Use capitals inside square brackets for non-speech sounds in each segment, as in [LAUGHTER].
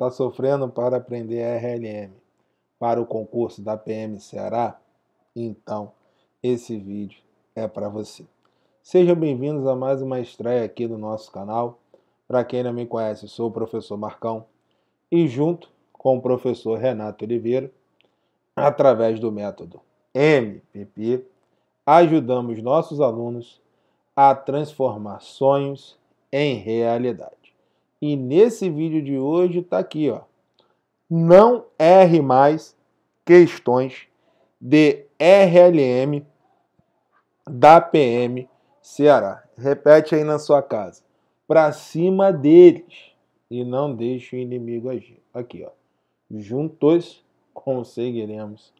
está sofrendo para aprender RLM para o concurso da PM Ceará? Então, esse vídeo é para você. Sejam bem-vindos a mais uma estreia aqui do nosso canal. Para quem não me conhece, sou o professor Marcão e junto com o professor Renato Oliveira, através do método MPP, ajudamos nossos alunos a transformar sonhos em realidade. E nesse vídeo de hoje tá aqui, ó. Não erre mais questões de RLM da PM Ceará. Repete aí na sua casa. Para cima deles e não deixe o inimigo agir. Aqui, ó. Juntos conseguiremos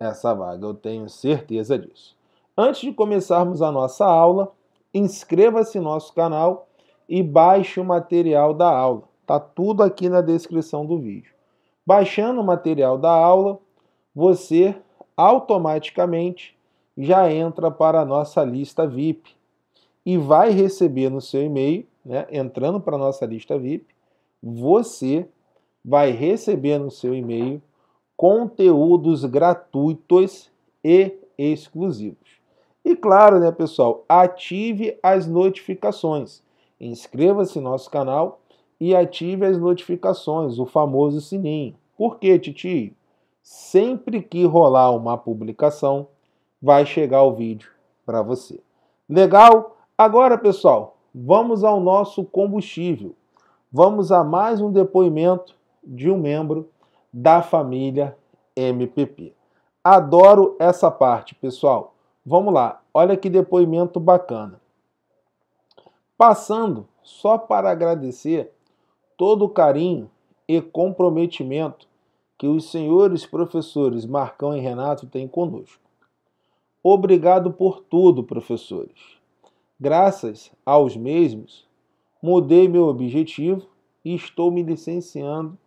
essa vaga, eu tenho certeza disso. Antes de começarmos a nossa aula, inscreva-se no nosso canal e baixe o material da aula. Tá tudo aqui na descrição do vídeo. Baixando o material da aula, você automaticamente já entra para a nossa lista VIP e vai receber no seu e-mail, né, entrando para a nossa lista VIP, você vai receber no seu e-mail conteúdos gratuitos e exclusivos. E claro, né, pessoal, ative as notificações. Inscreva-se no nosso canal e ative as notificações, o famoso sininho. Por quê, titio? Sempre que rolar uma publicação, vai chegar o vídeo para você. Legal? Agora, pessoal, vamos ao nosso combustível. Vamos a mais um depoimento de um membro da família MPP. Adoro essa parte, pessoal. Vamos lá, olha que depoimento bacana. Passando só para agradecer todo o carinho e comprometimento que os senhores professores Marcão e Renato têm conosco. Obrigado por tudo, professores. Graças aos mesmos, mudei meu objetivo e estou me licenciando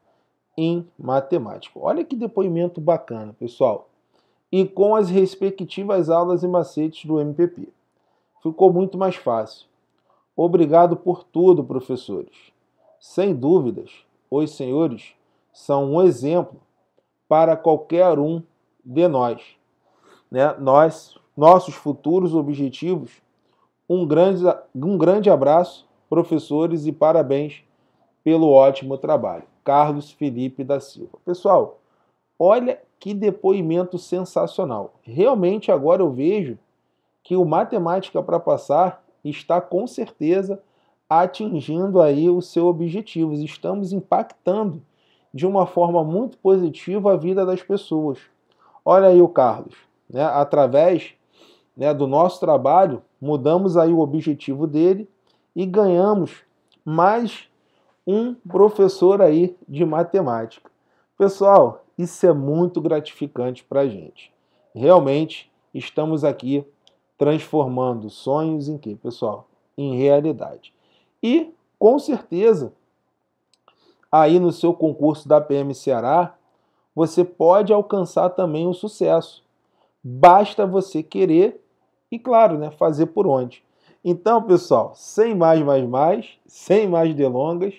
em matemática. Olha que depoimento bacana, pessoal. E com as respectivas aulas e macetes do MPP. Ficou muito mais fácil. Obrigado por tudo, professores. Sem dúvidas, os senhores são um exemplo para qualquer um de nós. Né? Nós, nossos futuros objetivos. Um grande, um grande abraço, professores, e parabéns pelo ótimo trabalho. Carlos Felipe da Silva. Pessoal, olha que depoimento sensacional. Realmente agora eu vejo que o Matemática para Passar está com certeza atingindo aí o seu objetivo. Estamos impactando de uma forma muito positiva a vida das pessoas. Olha aí o Carlos, né? Através né, do nosso trabalho, mudamos aí o objetivo dele e ganhamos mais um professor aí de matemática. Pessoal, isso é muito gratificante para a gente. Realmente estamos aqui transformando sonhos em quê, pessoal? Em realidade. E, com certeza, aí no seu concurso da PM Ceará, você pode alcançar também o sucesso. Basta você querer e, claro, né, fazer por onde. Então, pessoal, sem mais, mais, mais, sem mais delongas,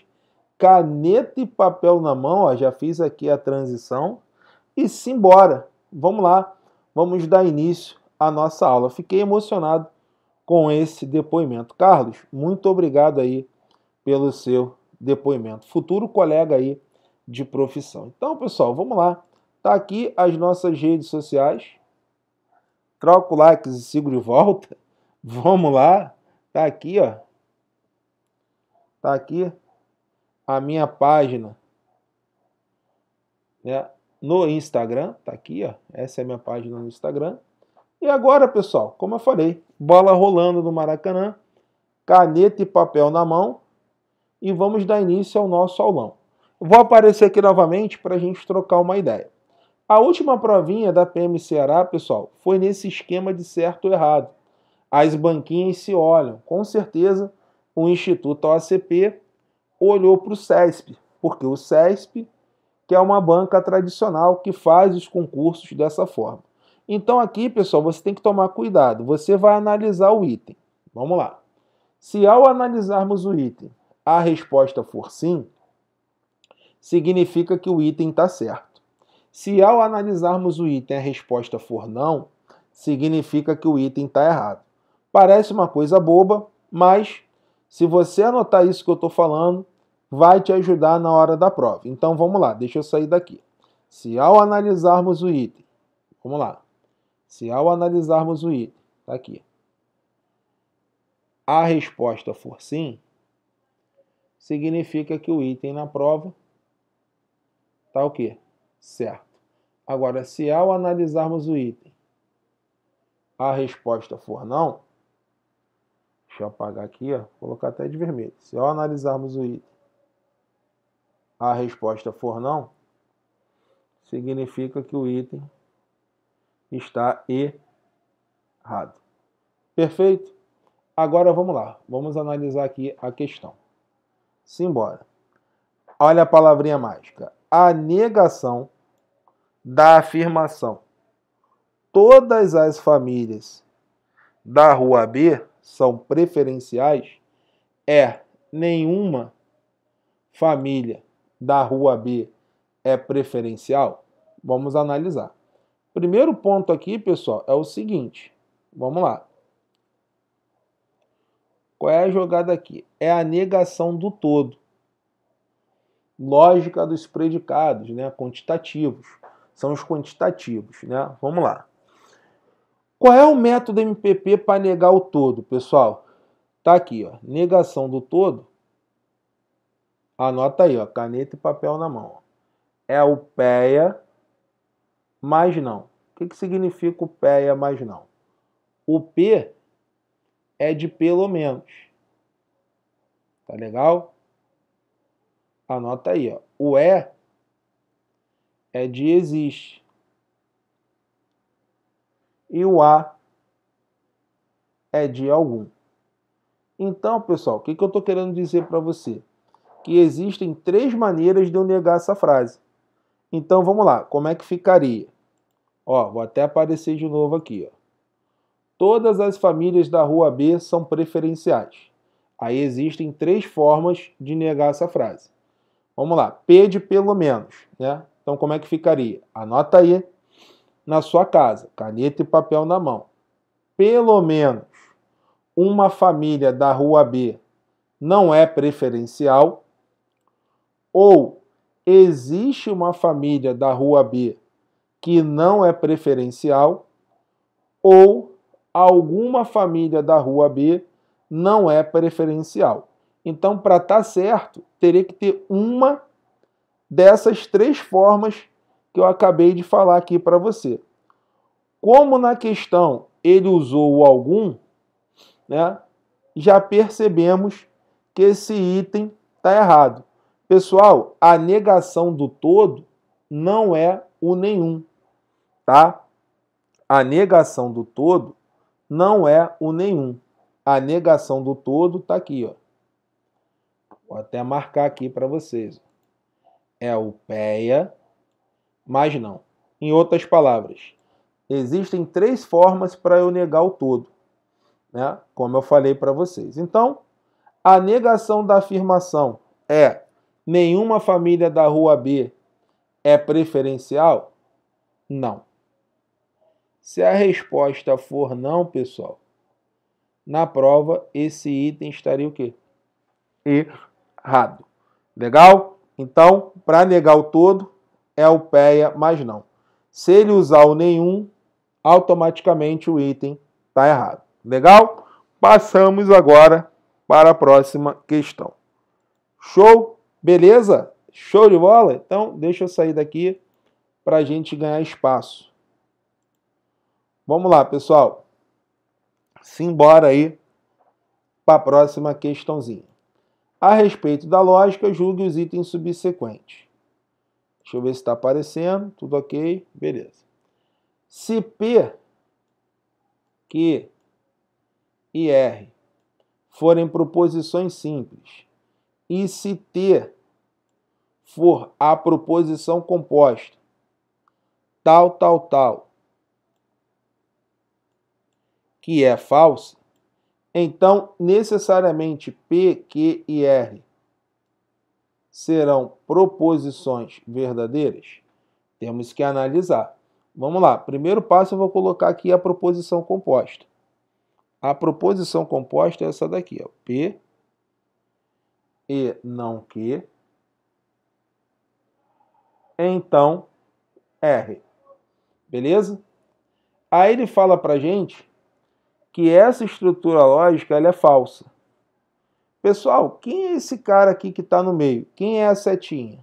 caneta e papel na mão, ó, já fiz aqui a transição, e simbora. Vamos lá, vamos dar início a nossa aula. Fiquei emocionado com esse depoimento. Carlos, muito obrigado aí pelo seu depoimento. Futuro colega aí de profissão. Então, pessoal, vamos lá. Tá aqui as nossas redes sociais. Troco likes e sigo de volta. [LAUGHS] Vamos lá. Tá aqui, ó. Tá aqui a minha página né, no Instagram. Tá aqui, ó. Essa é a minha página no Instagram. E agora, pessoal, como eu falei, bola rolando no Maracanã, caneta e papel na mão e vamos dar início ao nosso aulão. Vou aparecer aqui novamente para a gente trocar uma ideia. A última provinha da PM Ceará, pessoal, foi nesse esquema de certo ou errado. As banquinhas se olham. Com certeza, o Instituto OACP olhou para o CESP, porque o CESP que é uma banca tradicional que faz os concursos dessa forma. Então aqui, pessoal, você tem que tomar cuidado. Você vai analisar o item. Vamos lá. Se ao analisarmos o item, a resposta for sim, significa que o item está certo. Se ao analisarmos o item a resposta for não, significa que o item está errado. Parece uma coisa boba, mas se você anotar isso que eu estou falando, vai te ajudar na hora da prova. Então vamos lá, deixa eu sair daqui. Se ao analisarmos o item, vamos lá, se ao analisarmos o item, está aqui, a resposta for sim, significa que o item na prova está o quê? Certo. Agora, se ao analisarmos o item, a resposta for não, deixa eu apagar aqui, ó, colocar até de vermelho. Se ao analisarmos o item, a resposta for não, significa que o item está errado. Perfeito? Agora vamos lá, vamos analisar aqui a questão. Simbora. Olha a palavrinha mágica. A negação da afirmação. Todas as famílias da rua B são preferenciais é nenhuma família da rua B é preferencial? Vamos analisar. Primeiro ponto aqui, pessoal, é o seguinte. Vamos lá. Qual é a jogada aqui? É a negação do todo. Lógica dos predicados, né? Quantitativos. São os quantitativos, né? Vamos lá. Qual é o método MPP para negar o todo, pessoal? Tá aqui, ó. Negação do todo. Anota aí, ó. Caneta e papel na mão. É o PEA mais não. O que, que significa o PEA mais não? O P é de pelo menos. Tá legal? Anota aí, ó. O E é de existe. E o A é de algum. Então, pessoal, o que, que eu estou querendo dizer para você? Que existem três maneiras de eu negar essa frase. Então vamos lá, como é que ficaria? Ó, vou até aparecer de novo aqui. Ó. Todas as famílias da rua B são preferenciais. Aí existem três formas de negar essa frase. Vamos lá, P de pelo menos, né? Então como é que ficaria? Anota aí na sua casa, caneta e papel na mão. Pelo menos uma família da rua B não é preferencial ou existe uma família da rua B que não é preferencial ou alguma família da rua B não é preferencial. Então, para estar tá certo, teria que ter uma dessas três formas que eu acabei de falar aqui para você. Como na questão ele usou o algum, né, já percebemos que esse item está errado. Pessoal, a negação do todo não é o nenhum, tá? A negação do todo não é o nenhum. A negação do todo está aqui, ó. Vou até marcar aqui para vocês. É o PEA, mas não. Em outras palavras, existem três formas para eu negar o todo, né? Como eu falei para vocês. Então, a negação da afirmação é nenhuma família da rua B é preferencial? Não. Se a resposta for não, pessoal, na prova esse item estaria o quê? Errado. Legal? Então, para negar o todo, é o PEA mais não. Se ele usar o nenhum, automaticamente o item está errado. Legal? Passamos agora para a próxima questão. Show? Beleza? Show de bola? Então, deixa eu sair daqui para a gente ganhar espaço. Vamos lá, pessoal. Simbora aí para a próxima questãozinha. A respeito da lógica, julgue os itens subsequentes. Deixa eu ver se está aparecendo. Tudo ok? Beleza. Se P, Q e R forem proposições simples e se T for a proposição composta tal, tal, tal, que é falsa, então necessariamente P, Q e R serão proposições verdadeiras? Temos que analisar. Vamos lá, primeiro passo eu vou colocar aqui a proposição composta. A proposição composta é essa daqui, ó, P, e não que, então R. Beleza? Aí ele fala pra gente que essa estrutura lógica ela é falsa. Pessoal, quem é esse cara aqui que está no meio? Quem é a setinha?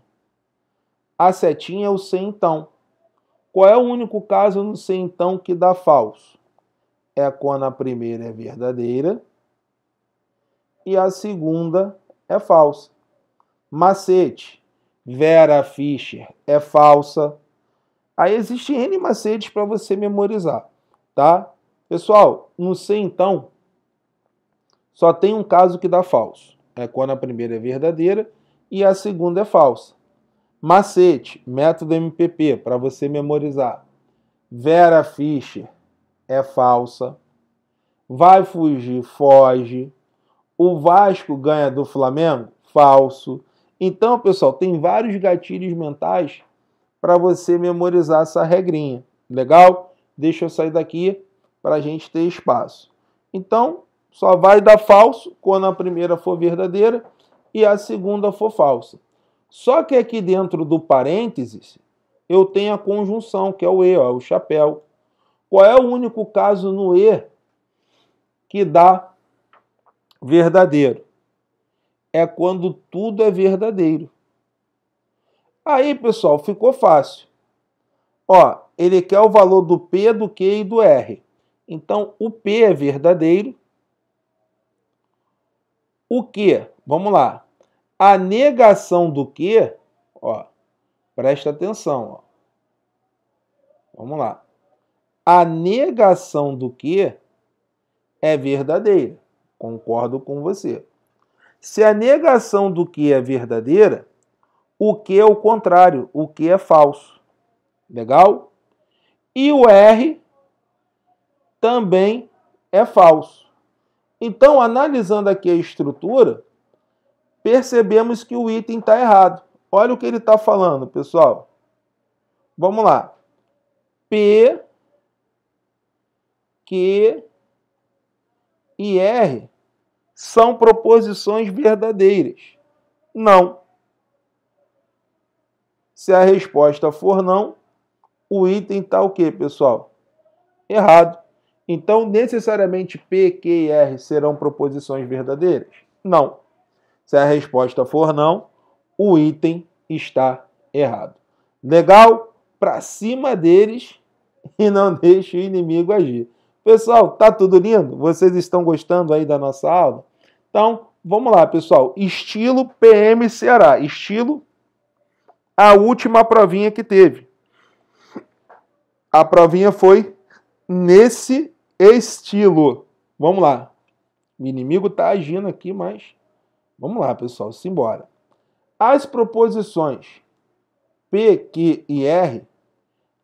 A setinha é o sem então. Qual é o único caso no sem então que dá falso? É quando a primeira é verdadeira e a segunda é falsa. Macete, Vera Fischer é falsa. Aí existem N macetes para você memorizar, tá? Pessoal, não sei então, só tem um caso que dá falso. É quando a primeira é verdadeira e a segunda é falsa. Macete, método MPP, para você memorizar. Vera Fischer é falsa. Vai fugir, foge. O Vasco ganha do Flamengo? Falso. Então, pessoal, tem vários gatilhos mentais para você memorizar essa regrinha. Legal? Deixa eu sair daqui para a gente ter espaço. Então, só vai dar falso quando a primeira for verdadeira e a segunda for falsa. Só que aqui dentro do parênteses, eu tenho a conjunção, que é o E, ó, o chapéu. Qual é o único caso no E que dá verdadeiro. É quando tudo é verdadeiro. Aí, pessoal, ficou fácil. Ó, ele quer o valor do P, do Q e do R. Então, o P é verdadeiro. O Q, vamos lá. A negação do Q, ó, presta atenção, ó. Vamos lá. A negação do Q é verdadeira. Concordo com você. Se a negação do que é verdadeira, o que é o contrário, o que é falso. Legal? E o R também é falso. Então, analisando aqui a estrutura, percebemos que o item está errado. Olha o que ele está falando, pessoal. Vamos lá. P, que e R são proposições verdadeiras? Não. Se a resposta for não, o item está o quê, pessoal? Errado. Então, necessariamente P, Q e R serão proposições verdadeiras? Não. Se a resposta for não, o item está errado. Legal? Para cima deles [LAUGHS] e não deixe o inimigo agir. Pessoal, tá tudo lindo? Vocês estão gostando aí da nossa aula? Então, vamos lá, pessoal. Estilo PM Ceará. Estilo a última provinha que teve. A provinha foi nesse estilo. Vamos lá. O inimigo tá agindo aqui, mas vamos lá, pessoal, simbora. As proposições P, Q e R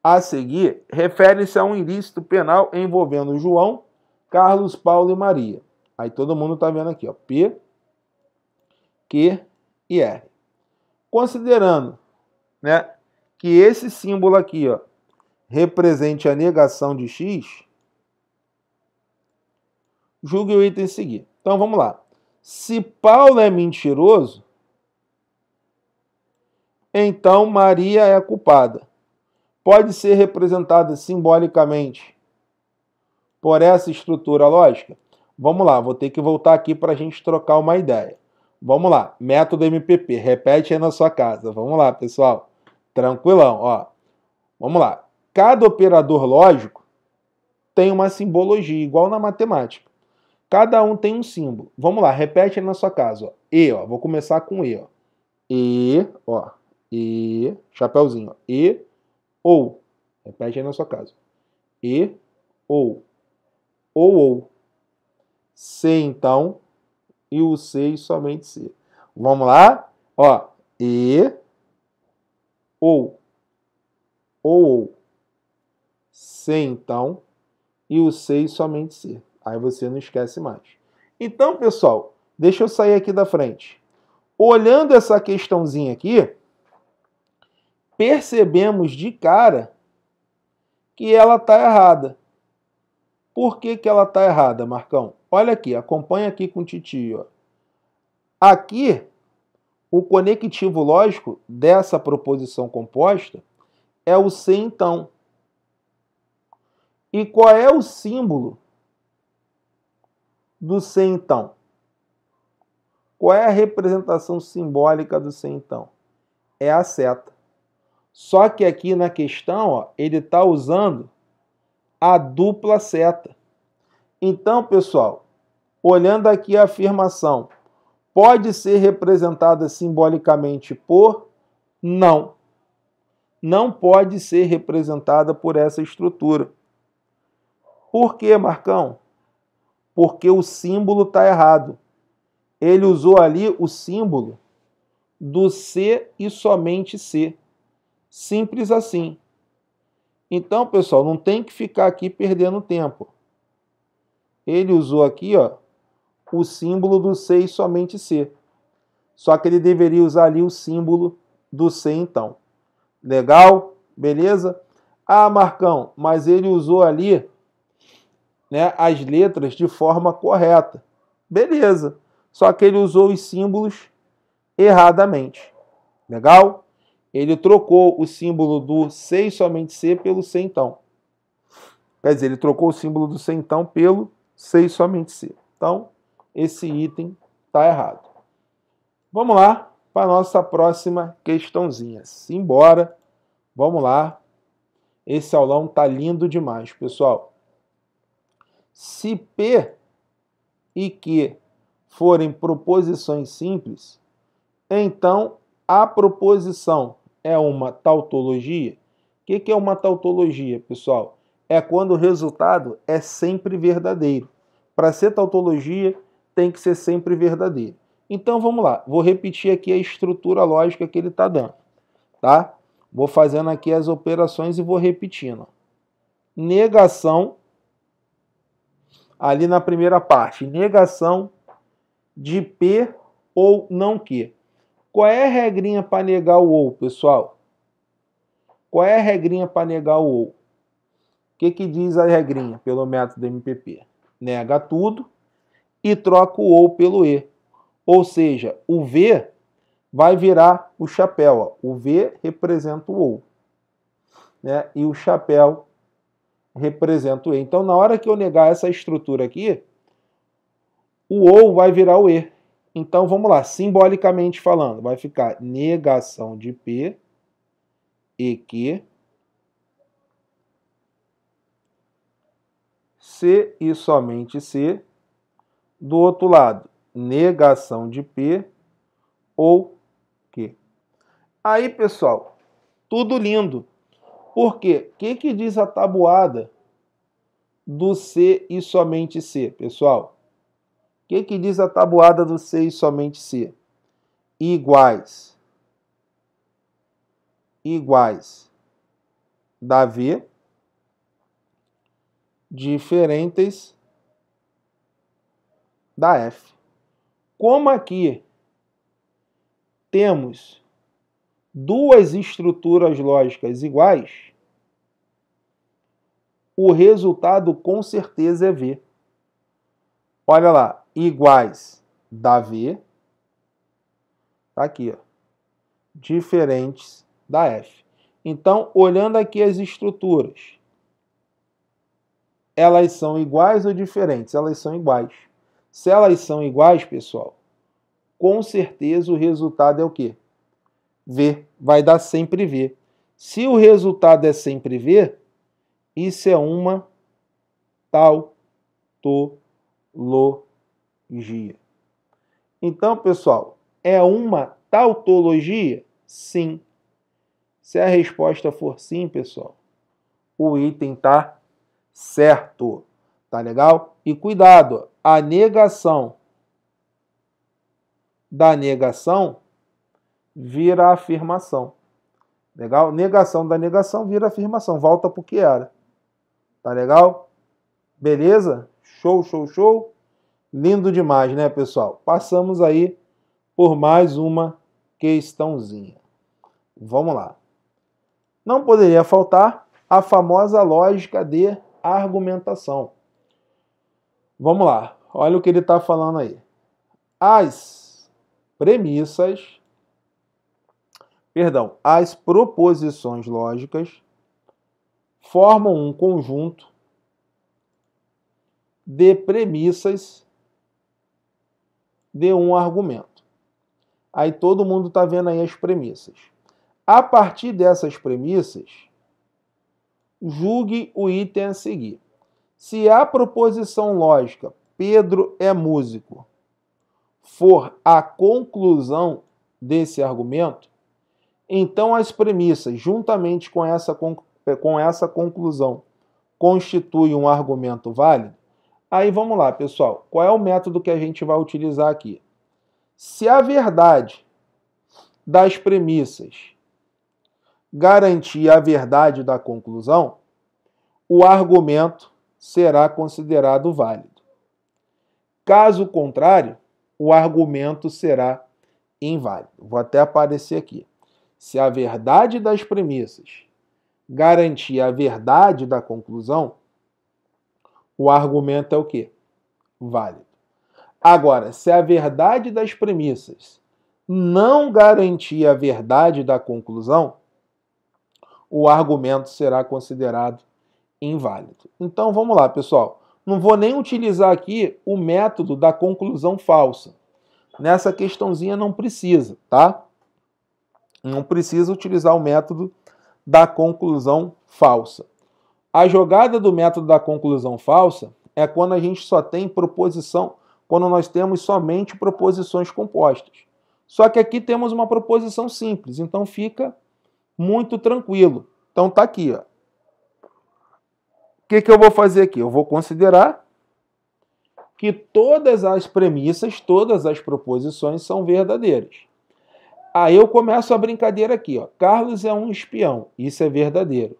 a seguir refere-se a um ilícito penal envolvendo João, Carlos, Paulo e Maria. Aí todo mundo está vendo aqui, ó, P, Q e R. Considerando né, que esse símbolo aqui ó, represente a negação de X, julgue o item seguinte. Então vamos lá. Se Paulo é mentiroso, então Maria é culpada pode ser representada simbolicamente por essa estrutura lógica? Vamos lá, vou ter que voltar aqui para a gente trocar uma ideia. Vamos lá, método MPP, repete aí na sua casa. Vamos lá, pessoal. Tranquilão, ó. Vamos lá. Cada operador lógico tem uma simbologia, igual na matemática. Cada um tem um símbolo. Vamos lá, repete aí na sua casa, ó. E, ó, vou começar com E, ó. E, ó. E, chapéuzinho, ó. E, ou. Repete aí na sua casa. E ou. Ou ou. se então. E o se e somente se Vamos lá? Ó. E. Ou. Ou ou. se então. E o se e somente se Aí você não esquece mais. Então, pessoal, deixa eu sair aqui da frente. Olhando essa questãozinha aqui, percebemos de cara que ela está errada. Por que, que ela está errada, Marcão? Olha aqui, acompanha aqui com o titio. Aqui, o conectivo lógico dessa proposição composta é o se então. E qual é o símbolo do se então? Qual é a representação simbólica do se então? É a seta. Só que aqui na questão, ó, ele está usando a dupla seta. Então, pessoal, olhando aqui a afirmação, pode ser representada simbolicamente por? Não. Não pode ser representada por essa estrutura. Por quê, Marcão? Porque o símbolo está errado. Ele usou ali o símbolo do C e somente C. Simples assim. Então, pessoal, não tem que ficar aqui perdendo tempo. Ele usou aqui ó, o símbolo do C e somente C. Só que ele deveria usar ali o símbolo do C, então. Legal? Beleza? Ah, Marcão, mas ele usou ali né, as letras de forma correta. Beleza. Só que ele usou os símbolos erradamente. Legal? ele trocou o símbolo do se somente ser pelo C então. Quer dizer, ele trocou o símbolo do C então pelo se somente ser. Então, esse item está errado. Vamos lá para a nossa próxima questãozinha. Simbora, vamos lá. Esse aulão tá lindo demais, pessoal. Se P e Q forem proposições simples, então a proposição é uma tautologia? O que é uma tautologia, pessoal? É quando o resultado é sempre verdadeiro. Para ser tautologia, tem que ser sempre verdadeiro. Então vamos lá, vou repetir aqui a estrutura lógica que ele está dando. Tá? Vou fazendo aqui as operações e vou repetindo. Negação, ali na primeira parte, negação de P ou não Q. Qual é a regrinha para negar o ou, pessoal? Qual é a regrinha para negar o ou? O que, que diz a regrinha pelo método MPP? Nega tudo e troca o ou pelo e. Ou seja, o V vai virar o chapéu. Ó. O V representa o ou. Né? E o chapéu representa o E. Então, na hora que eu negar essa estrutura aqui, o ou vai virar o E. Então vamos lá, simbolicamente falando, vai ficar negação de P, e Q C e somente C. Do outro lado, negação de P ou Q. Aí, pessoal, tudo lindo. Por quê? O que, que diz a tabuada do C e somente C, pessoal? que, que diz a tabuada do se e somente se? Iguais. Iguais. Davi. Diferentes da F. Como aqui temos duas estruturas lógicas iguais, o resultado com certeza é V. Olha lá, iguais da V, tá aqui, ó, diferentes da F. Então, olhando aqui as estruturas, elas são iguais ou diferentes? Elas são iguais. Se elas são iguais, pessoal, com certeza o resultado é o quê? V. Vai dar sempre V. Se o resultado é sempre V, isso é uma tal então, pessoal, é uma tautologia? Sim. Se a resposta for sim, pessoal, o item tá certo. Tá legal? E cuidado, a negação da negação vira afirmação. Legal? Negação da negação vira afirmação. Volta para o que era. Tá legal? Beleza? Show, show, show. Lindo demais, né, pessoal? Passamos aí por mais uma questãozinha. Vamos lá. Não poderia faltar a famosa lógica de argumentação. Vamos lá. Olha o que ele está falando aí. As premissas, perdão, as proposições lógicas formam um conjunto de premissas de um argumento. Aí todo mundo está vendo aí as premissas. A partir dessas premissas, julgue o item a seguir. Se a proposição lógica Pedro é músico for a conclusão desse argumento, então as premissas, juntamente com essa, eh, com essa conclusão, constituem um argumento válido? Aí vamos lá, pessoal. Qual é o método que a gente vai utilizar aqui? Se a verdade das premissas garantir a verdade da conclusão, o argumento será considerado válido. Caso contrário, o argumento será inválido. Vou até aparecer aqui. Se a verdade das premissas garantir a verdade da conclusão, o argumento é o quê? Válido. Agora, se a verdade das premissas não garantir a verdade da conclusão, o argumento será considerado inválido. Então vamos lá, pessoal. Não vou nem utilizar aqui o método da conclusão falsa. Nessa questãozinha não precisa, tá? Não precisa utilizar o método da conclusão falsa. A jogada do método da conclusão falsa é quando a gente só tem proposição, quando nós temos somente proposições compostas. Só que aqui temos uma proposição simples, então fica muito tranquilo. Então tá aqui, ó. O que, que eu vou fazer aqui? Eu vou considerar que todas as premissas, todas as proposições são verdadeiras. Aí eu começo a brincadeira aqui, ó. Carlos é um espião, isso é verdadeiro.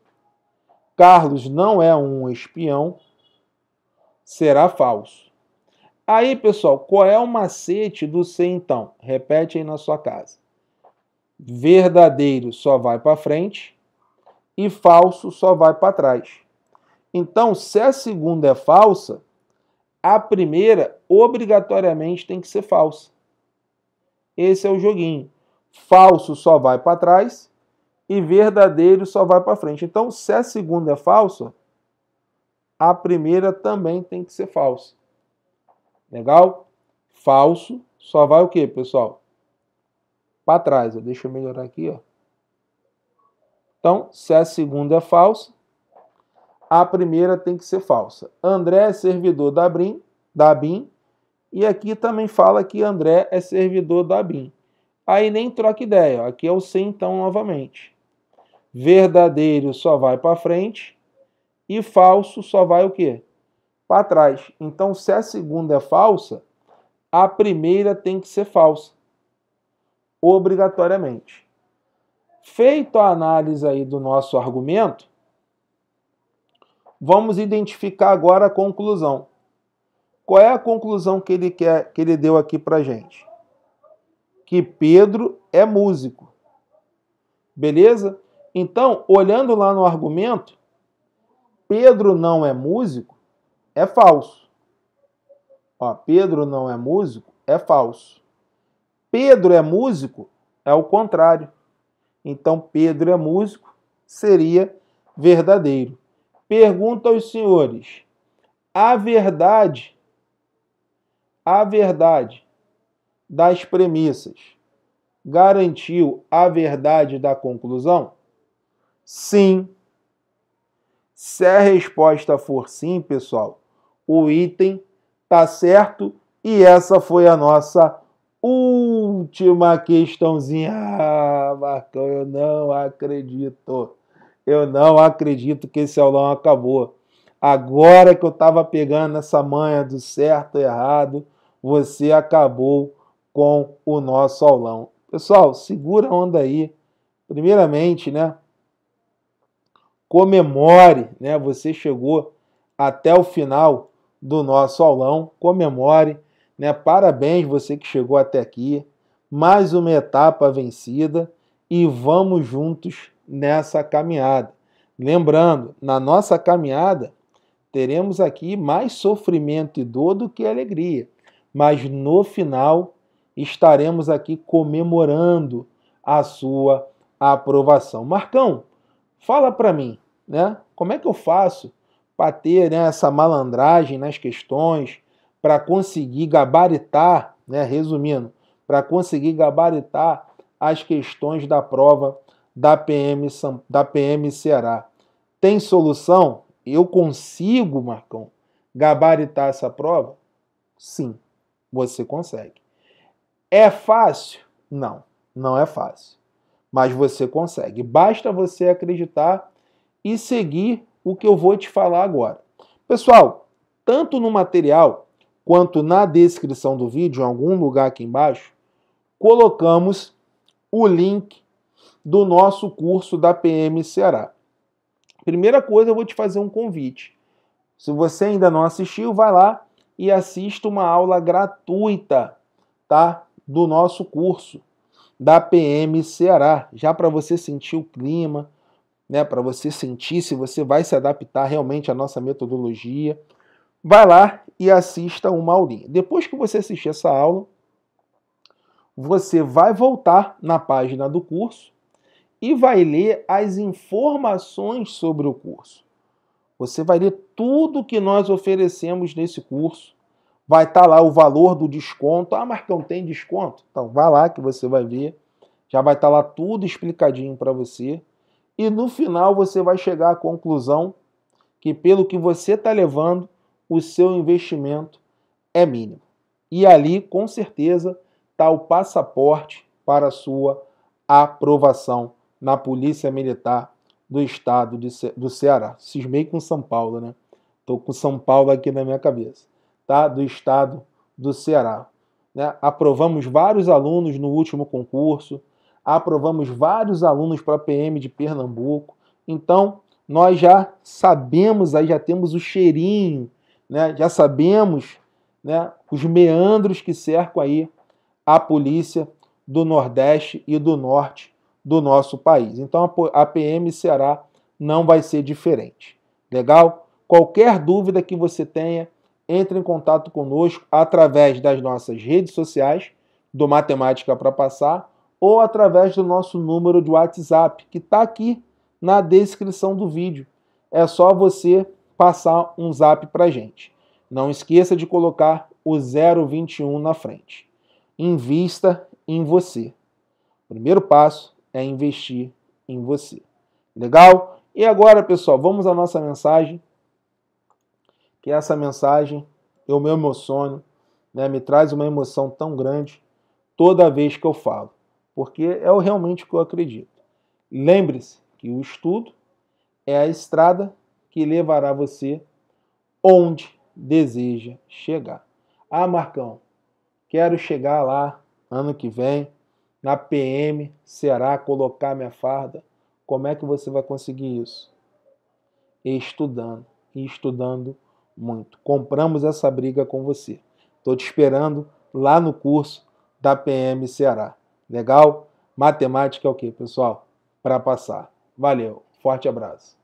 Carlos não é um espião, será falso. Aí, pessoal, qual é o macete do ser então? Repete aí na sua casa. Verdadeiro só vai para frente e falso só vai para trás. Então, se a segunda é falsa, a primeira obrigatoriamente tem que ser falsa. Esse é o joguinho. Falso só vai para trás e verdadeiro só vai para frente. Então, se a segunda é falsa, a primeira também tem que ser falsa. Legal? Falso só vai o quê, pessoal? Para trás. Deixa eu melhorar aqui. Ó. Então, se a segunda é falsa, a primeira tem que ser falsa. André é servidor da Bin, da BIM e aqui também fala que André é servidor da BIM. Aí nem troca ideia. Aqui é o C então novamente. Verdadeiro só vai para frente e falso só vai o quê? Para trás. Então, se a segunda é falsa, a primeira tem que ser falsa. Obrigatoriamente. Feito a análise aí do nosso argumento, vamos identificar agora a conclusão. Qual é a conclusão que ele, quer, que ele deu aqui para gente? Que Pedro é músico. Beleza? Então, olhando lá no argumento, Pedro não é músico, é falso. Ó, Pedro não é músico, é falso. Pedro é músico, é o contrário. Então, Pedro é músico, seria verdadeiro. Pergunta aos senhores: a verdade, a verdade das premissas garantiu a verdade da conclusão? sim. Se a resposta for sim, pessoal, o item tá certo e essa foi a nossa última questãozinha. Ah, Marcão, eu não acredito. Eu não acredito que esse aulão acabou. Agora que eu estava pegando essa manha do certo e errado, você acabou com o nosso aulão. Pessoal, segura a onda aí. Primeiramente, né? comemore, né? Você chegou até o final do nosso aulão, comemore, né? Parabéns você que chegou até aqui. Mais uma etapa vencida e vamos juntos nessa caminhada. Lembrando, na nossa caminhada teremos aqui mais sofrimento e dor do que alegria, mas no final estaremos aqui comemorando a sua aprovação. Marcão, fala para mim, né? Como é que eu faço para ter né, essa malandragem nas questões, para conseguir gabaritar, né, resumindo, para conseguir gabaritar as questões da prova da PM, da PM Ceará? Tem solução? Eu consigo, Marcão, gabaritar essa prova? Sim, você consegue. É fácil? Não, não é fácil. Mas você consegue. Basta você acreditar e seguir o que eu vou te falar agora. Pessoal, tanto no material quanto na descrição do vídeo, em algum lugar aqui embaixo, colocamos o link do nosso curso da PM Ceará. Primeira coisa, eu vou te fazer um convite. Se você ainda não assistiu, vai lá e assista uma aula gratuita, tá? Do nosso curso da PM Ceará, já para você sentir o clima, né, para você sentir se você vai se adaptar realmente à nossa metodologia. Vai lá e assista uma aulinha. Depois que você assistir essa aula, você vai voltar na página do curso e vai ler as informações sobre o curso. Você vai ler tudo que nós oferecemos nesse curso. Vai estar tá lá o valor do desconto. Ah, Marcão, tem desconto? Então, vai lá que você vai ver. Já vai estar tá lá tudo explicadinho para você. E no final você vai chegar à conclusão que, pelo que você está levando, o seu investimento é mínimo. E ali, com certeza, está o passaporte para a sua aprovação na Polícia Militar do Estado de Ce do Ceará. Cismei com São Paulo, né? Estou com São Paulo aqui na minha cabeça, tá? Do Estado do Ceará. Né? Aprovamos vários alunos no último concurso, aprovamos vários alunos para a PM de Pernambuco. Então, nós já sabemos, aí já temos o cheirinho, né? já sabemos né, os meandros que cercam aí a polícia do Nordeste e do Norte do nosso país. Então, a PM Ceará não vai ser diferente. Legal? Qualquer dúvida que você tenha, entre em contato conosco através das nossas redes sociais do Matemática para Passar ou através do nosso número de WhatsApp, que está aqui na descrição do vídeo. É só você passar um zap para a gente. Não esqueça de colocar o 021 na frente. Invista em você. O primeiro passo é investir em você. Legal? E agora, pessoal, vamos à nossa mensagem. Que é essa mensagem eu me emociono, né? me traz uma emoção tão grande toda vez que eu falo porque é realmente o que eu acredito. Lembre-se que o estudo é a estrada que levará você onde deseja chegar. Ah, Marcão, quero chegar lá ano que vem, na PM, será colocar minha farda. Como é que você vai conseguir isso? Estudando estudando muito. Compramos essa briga com você. Estou te esperando lá no curso da PM Ceará. Legal? Matemática é o que, pessoal? Para passar. Valeu, forte abraço.